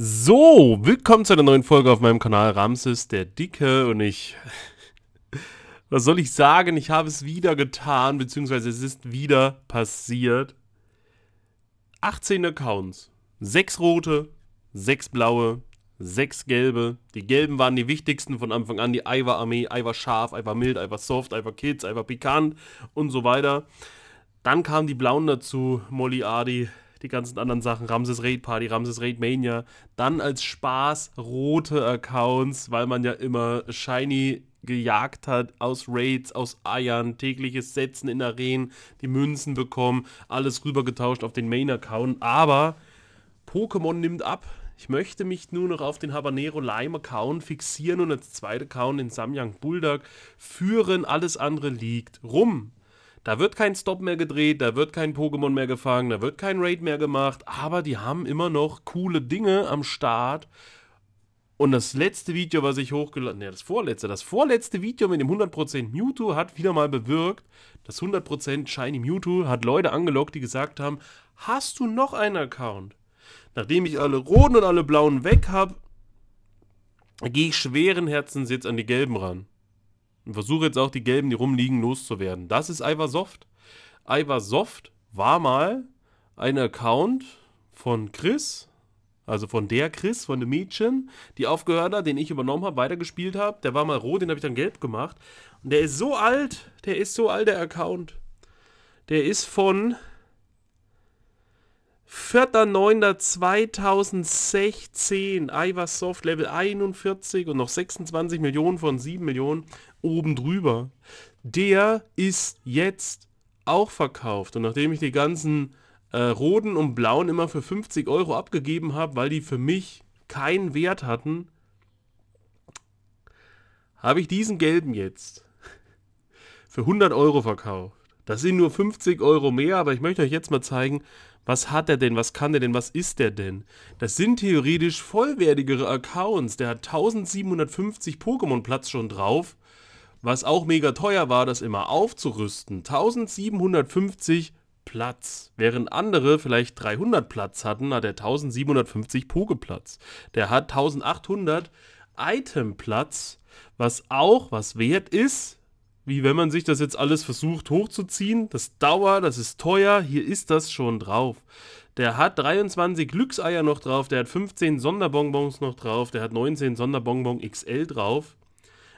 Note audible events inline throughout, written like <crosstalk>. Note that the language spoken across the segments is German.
So, willkommen zu einer neuen Folge auf meinem Kanal Ramses der Dicke und ich, <laughs> was soll ich sagen, ich habe es wieder getan, beziehungsweise es ist wieder passiert. 18 Accounts, 6 rote, 6 blaue, 6 gelbe. Die gelben waren die wichtigsten von Anfang an, die Iver Armee, Iver Scharf, Iver Mild, Iver Soft, Iver Kids, Iver Pikant und so weiter. Dann kamen die blauen dazu, Molly Adi, die ganzen anderen Sachen, Ramses Raid Party, Ramses Raid Mania, dann als Spaß rote Accounts, weil man ja immer shiny gejagt hat, aus Raids, aus Eiern, tägliches Setzen in Arenen, die Münzen bekommen, alles rübergetauscht auf den Main-Account, aber Pokémon nimmt ab. Ich möchte mich nur noch auf den Habanero Lime Account fixieren und als zweiter Account den Samyang Bulldog führen. Alles andere liegt rum. Da wird kein Stop mehr gedreht, da wird kein Pokémon mehr gefangen, da wird kein Raid mehr gemacht, aber die haben immer noch coole Dinge am Start. Und das letzte Video, was ich hochgeladen, habe, ne, das vorletzte, das vorletzte Video mit dem 100% Mewtwo hat wieder mal bewirkt, das 100% Shiny Mewtwo hat Leute angelockt, die gesagt haben, hast du noch einen Account? Nachdem ich alle roten und alle blauen weg habe, gehe ich schweren Herzens jetzt an die gelben ran und versuche jetzt auch die gelben, die rumliegen, loszuwerden. Das ist Iversoft. Iversoft war mal ein Account von Chris, also von der Chris, von dem Mädchen, die aufgehört hat, den ich übernommen habe, weitergespielt habe. Der war mal rot, den habe ich dann gelb gemacht. Und der ist so alt, der ist so alt, der Account. Der ist von 4.9.2016, Iversoft Level 41 und noch 26 Millionen von 7 Millionen oben drüber. Der ist jetzt auch verkauft. Und nachdem ich die ganzen äh, roten und blauen immer für 50 Euro abgegeben habe, weil die für mich keinen Wert hatten, habe ich diesen gelben jetzt <laughs> für 100 Euro verkauft. Das sind nur 50 Euro mehr, aber ich möchte euch jetzt mal zeigen, was hat er denn, was kann er denn, was ist der denn? Das sind theoretisch vollwertigere Accounts. Der hat 1750 Pokémon Platz schon drauf was auch mega teuer war, das immer aufzurüsten. 1750 Platz. Während andere vielleicht 300 Platz hatten, hat er 1750 Pokeplatz. Der hat 1800 Itemplatz, was auch was wert ist, wie wenn man sich das jetzt alles versucht hochzuziehen. Das dauert, das ist teuer, hier ist das schon drauf. Der hat 23 Glückseier noch drauf, der hat 15 Sonderbonbons noch drauf, der hat 19 Sonderbonbon XL drauf.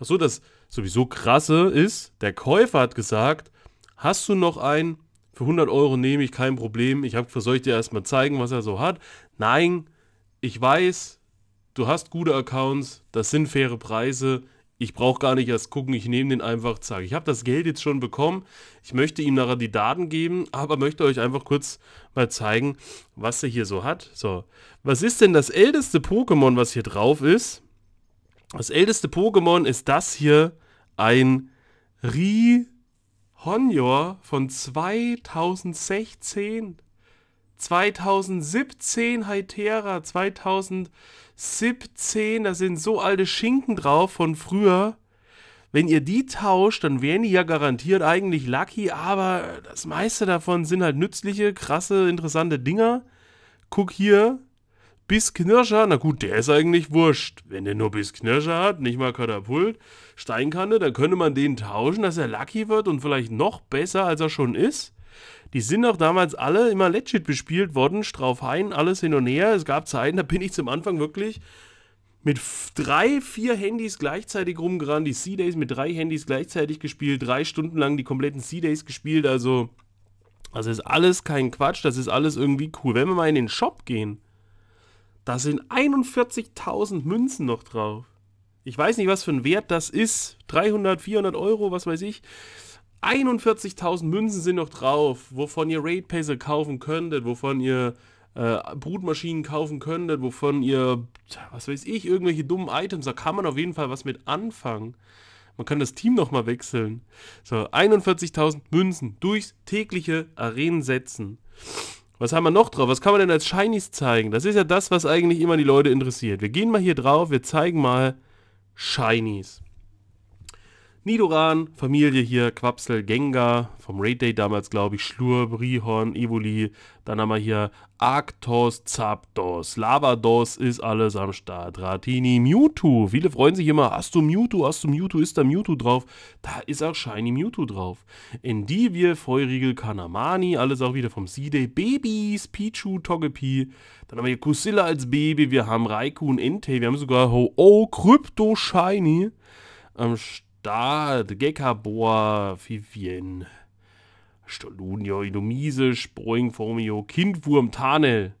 Achso, das sowieso krasse ist, der Käufer hat gesagt, hast du noch einen? Für 100 Euro nehme ich kein Problem. Ich habe versucht, dir erstmal zeigen, was er so hat. Nein, ich weiß, du hast gute Accounts, das sind faire Preise. Ich brauche gar nicht erst gucken, ich nehme den einfach, zack. Ich habe das Geld jetzt schon bekommen. Ich möchte ihm nachher die Daten geben, aber möchte euch einfach kurz mal zeigen, was er hier so hat. So, was ist denn das älteste Pokémon, was hier drauf ist? Das älteste Pokémon ist das hier, ein Rihonior von 2016. 2017 Hytera, 2017, da sind so alte Schinken drauf von früher. Wenn ihr die tauscht, dann wären die ja garantiert eigentlich lucky, aber das meiste davon sind halt nützliche, krasse, interessante Dinger. Guck hier, bis Knirscher, na gut, der ist eigentlich wurscht. Wenn der nur Bis Knirscher hat, nicht mal Katapult, Steinkante, dann könnte man den tauschen, dass er lucky wird und vielleicht noch besser, als er schon ist. Die sind auch damals alle immer legit bespielt worden, Straufhein, alles hin und her. Es gab Zeiten, da bin ich zum Anfang wirklich mit drei, vier Handys gleichzeitig rumgerannt, die C-Days mit drei Handys gleichzeitig gespielt, drei Stunden lang die kompletten C-Days gespielt, also das ist alles kein Quatsch, das ist alles irgendwie cool. Wenn wir mal in den Shop gehen, da sind 41.000 Münzen noch drauf. Ich weiß nicht, was für ein Wert das ist. 300, 400 Euro, was weiß ich. 41.000 Münzen sind noch drauf, wovon ihr Raid Pacer kaufen könntet, wovon ihr äh, Brutmaschinen kaufen könntet, wovon ihr, was weiß ich, irgendwelche dummen Items. Da kann man auf jeden Fall was mit anfangen. Man kann das Team nochmal wechseln. So, 41.000 Münzen durchs tägliche Arenen setzen. Was haben wir noch drauf? Was kann man denn als Shinies zeigen? Das ist ja das, was eigentlich immer die Leute interessiert. Wir gehen mal hier drauf, wir zeigen mal Shinies. Nidoran, Familie hier, Quapsel, Gengar, vom Raid Day damals, glaube ich, Schlur, Brihorn, Evoli, dann haben wir hier Arctos, Zapdos, Lavados ist alles am Start, Ratini, Mewtwo, viele freuen sich immer, hast du Mewtwo, hast du Mewtwo, ist da Mewtwo drauf, da ist auch Shiny Mewtwo drauf, Endivir, Feurigel, Kanamani, alles auch wieder vom C-Day, Babys, Pichu, Togepi, dann haben wir hier Kusilla als Baby, wir haben Raikou und Entei, wir haben sogar Ho-Oh, Krypto Shiny am Start, da, Gekabor, Vivien, Stolunio, Idomise, Sproing, Formio, Kindwurm, Tanel,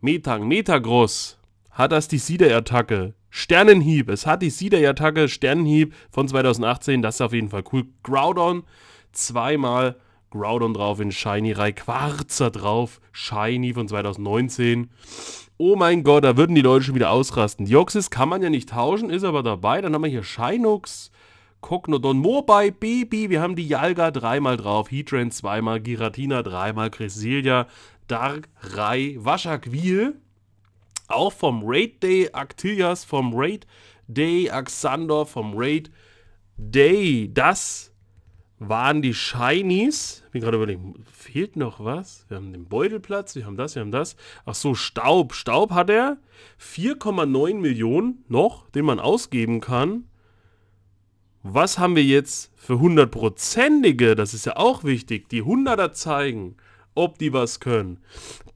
Metang, Metagross, hat das die Sieder-Attacke, Sternenhieb, es hat die Sieder-Attacke, Sternenhieb von 2018, das ist auf jeden Fall cool. Groudon, zweimal Groudon drauf in Shiny Quarzer drauf, Shiny von 2019. Oh mein Gott, da würden die Leute schon wieder ausrasten. Dioxys kann man ja nicht tauschen, ist aber dabei. Dann haben wir hier Shinox, Cognodon, Mobai, Baby, wir haben die Yalga dreimal drauf, Heatran zweimal, Giratina dreimal, Cresselia, Dark, Rai, Waschakwil, auch vom Raid Day, Actilias vom Raid Day, Axandor vom Raid Day. Das waren die Shinies. Bin gerade überlegt, fehlt noch was? Wir haben den Beutelplatz, wir haben das, wir haben das. Ach so, Staub. Staub hat er. 4,9 Millionen noch, den man ausgeben kann was haben wir jetzt für hundertprozentige, das ist ja auch wichtig, die Hunderter zeigen, ob die was können.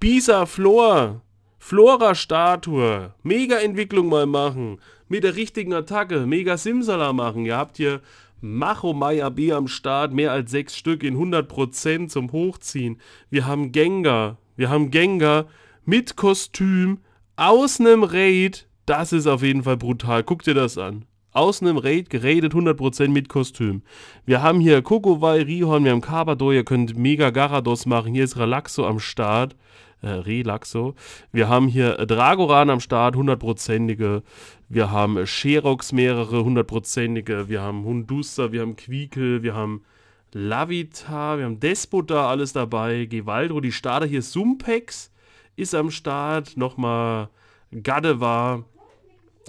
Bisa Flor, Flora-Statue, Mega-Entwicklung mal machen, mit der richtigen Attacke, Mega Simsala machen. Ihr habt hier Macho Maya B am Start, mehr als sechs Stück in 100% zum Hochziehen. Wir haben Gengar, wir haben Gengar mit Kostüm aus einem Raid. Das ist auf jeden Fall brutal. Guck dir das an. Außen im Raid geradet 100% mit Kostüm. Wir haben hier Kokowai, Rihorn, wir haben Kabador, ihr könnt Mega Garados machen. Hier ist Relaxo am Start. Äh, Relaxo. Wir haben hier Dragoran am Start, 100%ige. Wir haben Sherox mehrere, 100%ige. Wir haben Hundusa, wir haben Quiekel, wir haben Lavita, wir haben Despota, alles dabei. Gewaldro, die Starter hier. Sumpex ist am Start. Nochmal Gadeva.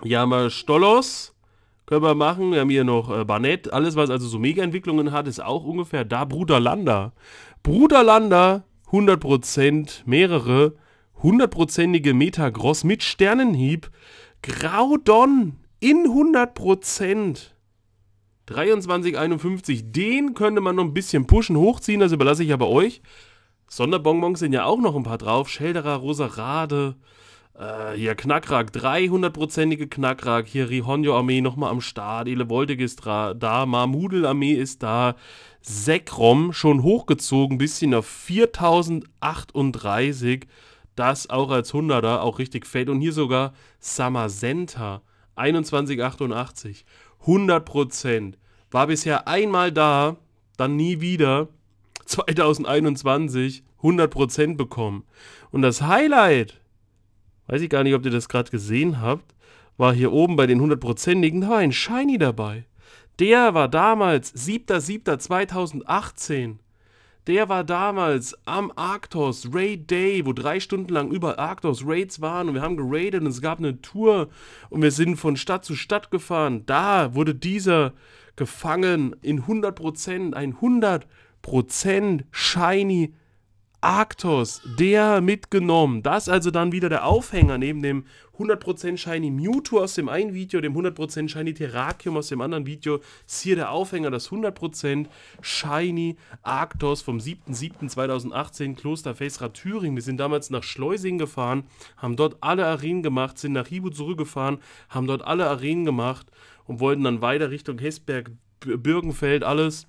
Hier haben wir Stolos. Können wir machen. Wir haben hier noch äh, Barnett. Alles, was also so Mega-Entwicklungen hat, ist auch ungefähr da. Bruderlander. Bruderlander, 100%, mehrere, 100%ige Metagross mit Sternenhieb. Graudon in 100%. 23,51. Den könnte man noch ein bisschen pushen, hochziehen. Das überlasse ich aber euch. Sonderbonbons sind ja auch noch ein paar drauf. Schelderer, Rosarade. Äh, hier Knackrak, 300-prozentige Knackrak. Hier Rihonjo-Armee nochmal am Start. Elevoldig ist da. Marmudel-Armee ist da. Sekrom schon hochgezogen, bisschen auf 4038. Das auch als 100er, auch richtig fett. Und hier sogar Samasenta, 2188. 100%. War bisher einmal da, dann nie wieder. 2021 100% bekommen. Und das Highlight weiß ich gar nicht, ob ihr das gerade gesehen habt, war hier oben bei den 100%igen, war ein Shiny dabei. Der war damals 7.7.2018. Der war damals am Arctos Raid Day, wo drei Stunden lang über Arctos Raids waren und wir haben geradet und es gab eine Tour und wir sind von Stadt zu Stadt gefahren. Da wurde dieser gefangen in 100%, ein 100% Shiny Arctos, der mitgenommen. Das also dann wieder der Aufhänger neben dem 100% Shiny Mewtwo aus dem einen Video, dem 100% Shiny Terrakium aus dem anderen Video. Ist hier der Aufhänger, das 100% Shiny Arctos vom 7.7.2018 Kloster Feisra Thüringen. Wir sind damals nach Schleusing gefahren, haben dort alle Arenen gemacht, sind nach Hibu zurückgefahren, haben dort alle Arenen gemacht und wollten dann weiter Richtung Hesberg, Birkenfeld, alles.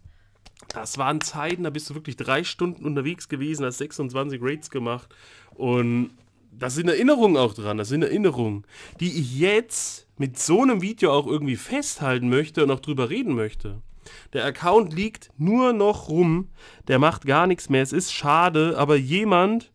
Das waren Zeiten, da bist du wirklich drei Stunden unterwegs gewesen, hast 26 Raids gemacht. Und das sind Erinnerungen auch dran, das sind Erinnerungen, die ich jetzt mit so einem Video auch irgendwie festhalten möchte und auch drüber reden möchte. Der Account liegt nur noch rum, der macht gar nichts mehr, es ist schade, aber jemand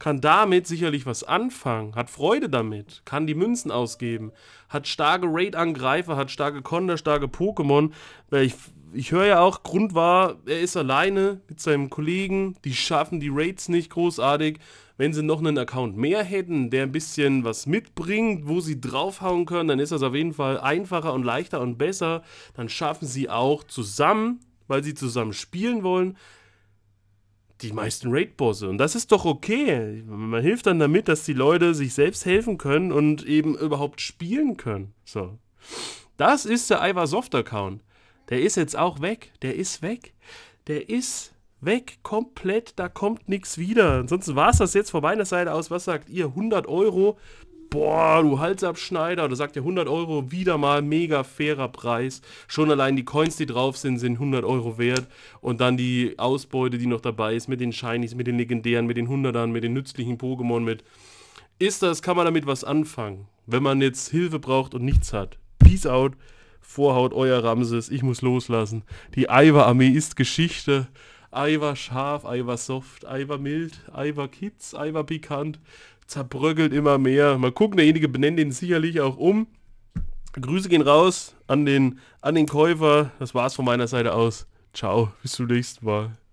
kann damit sicherlich was anfangen, hat Freude damit, kann die Münzen ausgeben, hat starke Raid-Angreifer, hat starke Konter, starke Pokémon, weil ich ich höre ja auch, Grund war, er ist alleine mit seinem Kollegen, die schaffen die Raids nicht großartig. Wenn sie noch einen Account mehr hätten, der ein bisschen was mitbringt, wo sie draufhauen können, dann ist das auf jeden Fall einfacher und leichter und besser. Dann schaffen sie auch zusammen, weil sie zusammen spielen wollen, die meisten Raid-Bosse. Und das ist doch okay. Man hilft dann damit, dass die Leute sich selbst helfen können und eben überhaupt spielen können. So. Das ist der Ivar Soft-Account. Der ist jetzt auch weg. Der ist weg. Der ist weg komplett. Da kommt nichts wieder. Ansonsten war es das jetzt von meiner Seite aus. Was sagt ihr? 100 Euro? Boah, du Halsabschneider. Oder sagt ihr 100 Euro? Wieder mal mega fairer Preis. Schon allein die Coins, die drauf sind, sind 100 Euro wert. Und dann die Ausbeute, die noch dabei ist mit den Shinies, mit den Legendären, mit den Hundertern, mit den nützlichen Pokémon, mit... Ist das, kann man damit was anfangen, wenn man jetzt Hilfe braucht und nichts hat? Peace out. Vorhaut euer Ramses, ich muss loslassen. Die eiwa armee ist Geschichte. Eiwa scharf, Eiwa soft, Eiwa mild, Eiwa kitz, Eiwa pikant. Zerbröckelt immer mehr. Mal gucken, derjenige benennt den sicherlich auch um. Grüße gehen raus an den, an den Käufer. Das war's von meiner Seite aus. Ciao, bis zum nächsten Mal.